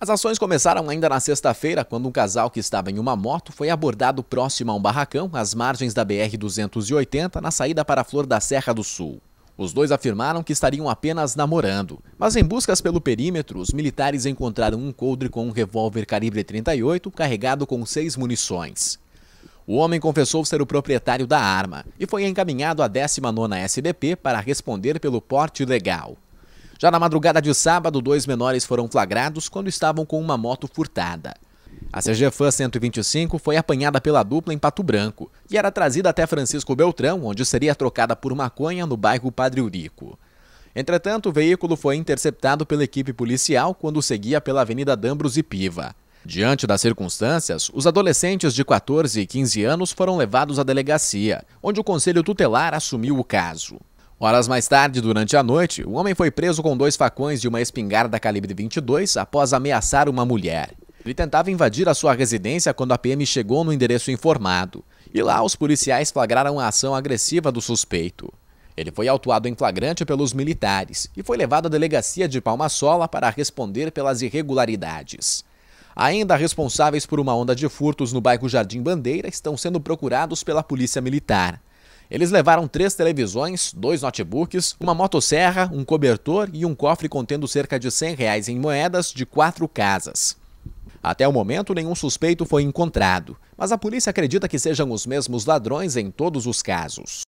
As ações começaram ainda na sexta-feira, quando um casal que estava em uma moto foi abordado próximo a um barracão às margens da BR-280 na saída para a Flor da Serra do Sul. Os dois afirmaram que estariam apenas namorando, mas em buscas pelo perímetro, os militares encontraram um coldre com um revólver calibre 38 carregado com seis munições. O homem confessou ser o proprietário da arma e foi encaminhado à 19ª SDP para responder pelo porte ilegal. Já na madrugada de sábado, dois menores foram flagrados quando estavam com uma moto furtada. A CGFAN 125 foi apanhada pela dupla em Pato Branco e era trazida até Francisco Beltrão, onde seria trocada por maconha no bairro Padre Urico. Entretanto, o veículo foi interceptado pela equipe policial quando seguia pela Avenida Dambros e Piva. Diante das circunstâncias, os adolescentes de 14 e 15 anos foram levados à delegacia, onde o Conselho Tutelar assumiu o caso. Horas mais tarde, durante a noite, o homem foi preso com dois facões e uma espingarda calibre 22 após ameaçar uma mulher. Ele tentava invadir a sua residência quando a PM chegou no endereço informado, e lá os policiais flagraram a ação agressiva do suspeito. Ele foi autuado em flagrante pelos militares e foi levado à delegacia de Palmasola para responder pelas irregularidades. Ainda responsáveis por uma onda de furtos no bairro Jardim Bandeira estão sendo procurados pela Polícia Militar. Eles levaram três televisões, dois notebooks, uma motosserra, um cobertor e um cofre contendo cerca de 100 reais em moedas de quatro casas. Até o momento, nenhum suspeito foi encontrado, mas a polícia acredita que sejam os mesmos ladrões em todos os casos.